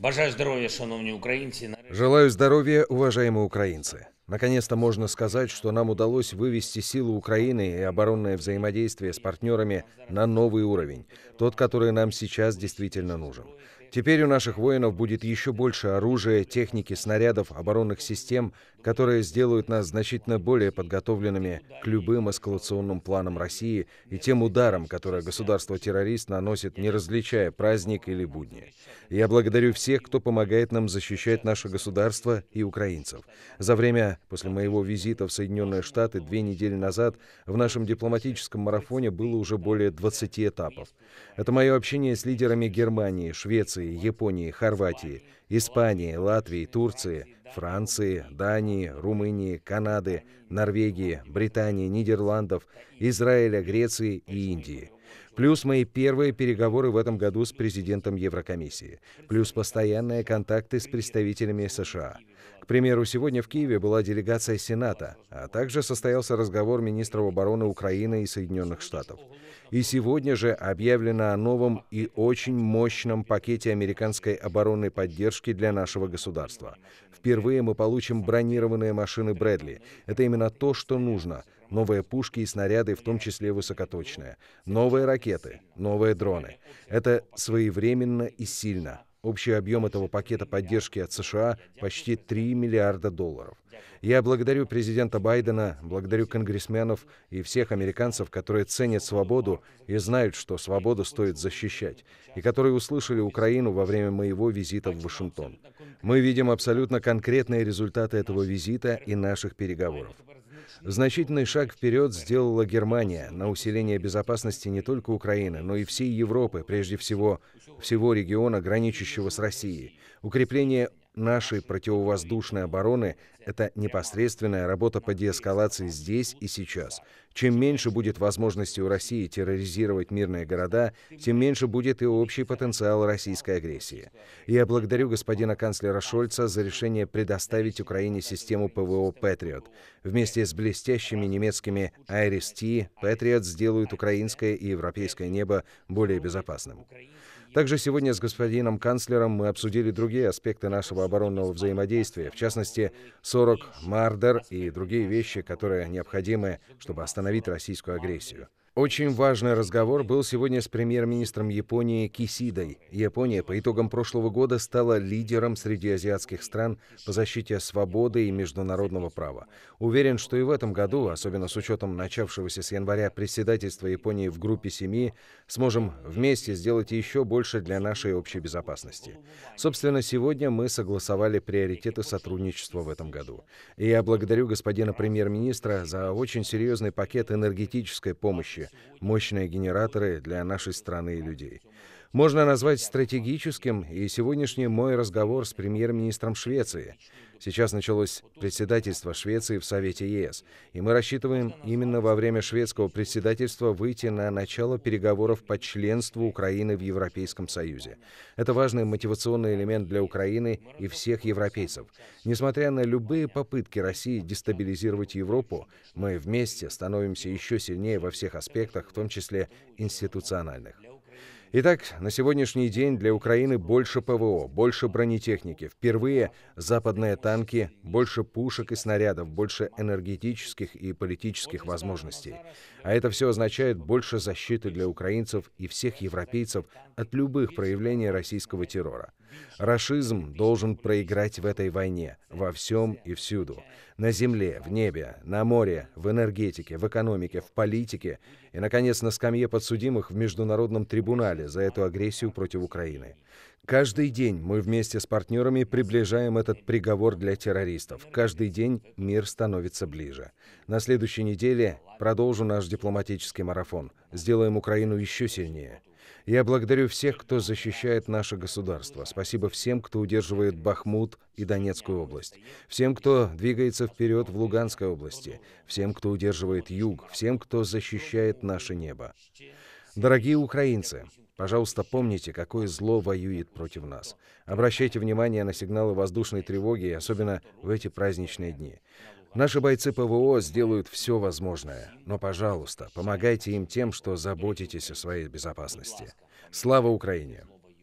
Бажаю здоровья, шановні українці. Желаю здоровья, уважаемые украинцы. Наконец-то можно сказать, что нам удалось вывести силы Украины и оборонное взаимодействие с партнерами на новый уровень, тот, который нам сейчас действительно нужен. Теперь у наших воинов будет еще больше оружия, техники, снарядов, оборонных систем, которые сделают нас значительно более подготовленными к любым эскалационным планам России и тем ударам, которые государство-террорист наносит, не различая праздник или будни. Я благодарю всех, кто помогает нам защищать наше государство и украинцев. За время после моего визита в Соединенные Штаты две недели назад в нашем дипломатическом марафоне было уже более 20 этапов. Это мое общение с лидерами Германии, Швеции, Швеции, Японии, Хорватии, Испании, Латвии, Турции, Франции, Дании, Румынии, Канады, Норвегии, Британии, Нидерландов, Израиля, Греции и Индии – плюс мои первые переговоры в этом году с президентом Еврокомиссии, плюс постоянные контакты с представителями США. К примеру, сегодня в Киеве была делегация Сената, а также состоялся разговор министров обороны Украины и Соединенных Штатов. И сегодня же объявлено о новом и очень мощном пакете американской оборонной поддержки для нашего государства. Впервые мы получим бронированные машины «Брэдли». Это именно то, что нужно – новые пушки и снаряды, в том числе высокоточные, новые ракеты, новые дроны. Это своевременно и сильно. Общий объем этого пакета поддержки от США почти 3 миллиарда долларов. Я благодарю президента Байдена, благодарю конгрессменов и всех американцев, которые ценят свободу и знают, что свободу стоит защищать, и которые услышали Украину во время моего визита в Вашингтон. Мы видим абсолютно конкретные результаты этого визита и наших переговоров. Значительный шаг вперед сделала Германия на усиление безопасности не только Украины, но и всей Европы, прежде всего всего региона, граничащего с Россией. Укрепление нашей противовоздушной обороны — это непосредственная работа по деэскалации здесь и сейчас. Чем меньше будет возможности у России терроризировать мирные города, тем меньше будет и общий потенциал российской агрессии. Я благодарю господина канцлера Шольца за решение предоставить Украине систему ПВО «Патриот». Вместе с блестящими немецкими «Айрис-Т» «Патриот» сделают украинское и европейское небо более безопасным. Также сегодня с господином канцлером мы обсудили другие аспекты нашего оборонного взаимодействия, в частности, 40 Мардер и другие вещи, которые необходимы, чтобы остановить российскую агрессию. Очень важный разговор был сегодня с премьер-министром Японии Кисидой. Япония по итогам прошлого года стала лидером среди азиатских стран по защите свободы и международного права. Уверен, что и в этом году, особенно с учетом начавшегося с января председательства Японии в группе семьи, сможем вместе сделать еще больше для нашей общей безопасности. Собственно, сегодня мы согласовали приоритеты сотрудничества в этом году. И я благодарю господина премьер-министра за очень серьезный пакет энергетической помощи, мощные генераторы для нашей страны и людей можно назвать стратегическим и сегодняшний мой разговор с премьер-министром Швеции. Сейчас началось председательство Швеции в Совете ЕС, и мы рассчитываем именно во время шведского председательства выйти на начало переговоров по членству Украины в Европейском Союзе. Это важный мотивационный элемент для Украины и всех европейцев. Несмотря на любые попытки России дестабилизировать Европу, мы вместе становимся еще сильнее во всех аспектах, в том числе институциональных. Итак, на сегодняшний день для Украины больше ПВО, больше бронетехники, впервые западные танки, больше пушек и снарядов, больше энергетических и политических возможностей. А это все означает больше защиты для украинцев и всех европейцев от любых проявлений российского террора. Расизм должен проиграть в этой войне, во всем и всюду. На земле, в небе, на море, в энергетике, в экономике, в политике и, наконец, на скамье подсудимых в Международном трибунале за эту агрессию против Украины. Каждый день мы вместе с партнерами приближаем этот приговор для террористов. Каждый день мир становится ближе. На следующей неделе Продолжу наш дипломатический марафон. Сделаем Украину еще сильнее. Я благодарю всех, кто защищает наше государство. Спасибо всем, кто удерживает Бахмут и Донецкую область. Всем, кто двигается вперед в Луганской области. Всем, кто удерживает юг. Всем, кто защищает наше небо. Дорогие украинцы, пожалуйста, помните, какое зло воюет против нас. Обращайте внимание на сигналы воздушной тревоги, особенно в эти праздничные дни. Наши бойцы ПВО сделают все возможное, но, пожалуйста, помогайте им тем, что заботитесь о своей безопасности. Слава Украине!